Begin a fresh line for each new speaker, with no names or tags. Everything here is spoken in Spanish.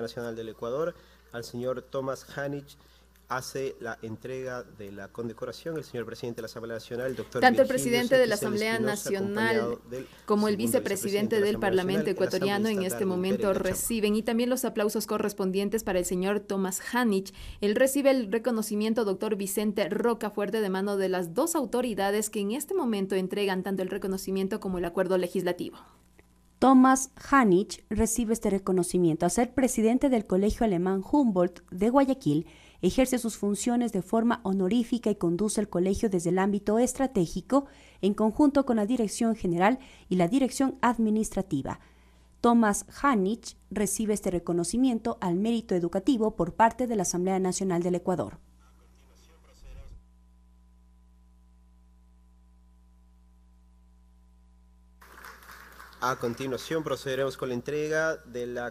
Nacional del Ecuador, al señor Tomás Hanich, hace la entrega de la condecoración el señor presidente de la Asamblea Nacional, el doctor Tanto el presidente de la Asamblea Nacional
como el vicepresidente del Parlamento ecuatoriano en este momento reciben y también los aplausos correspondientes para el señor Tomás Hanich. Él recibe el reconocimiento doctor Vicente Roca, fuerte de mano de las dos autoridades que en este momento entregan tanto el reconocimiento como
el acuerdo legislativo. Thomas Hanich recibe este reconocimiento. Al ser presidente del Colegio Alemán Humboldt de Guayaquil, ejerce sus funciones de forma honorífica y conduce el colegio desde el ámbito estratégico en conjunto con la Dirección General y la Dirección Administrativa. Thomas Hanich recibe este reconocimiento al mérito educativo por parte de la Asamblea Nacional del Ecuador.
A continuación procederemos con la entrega de la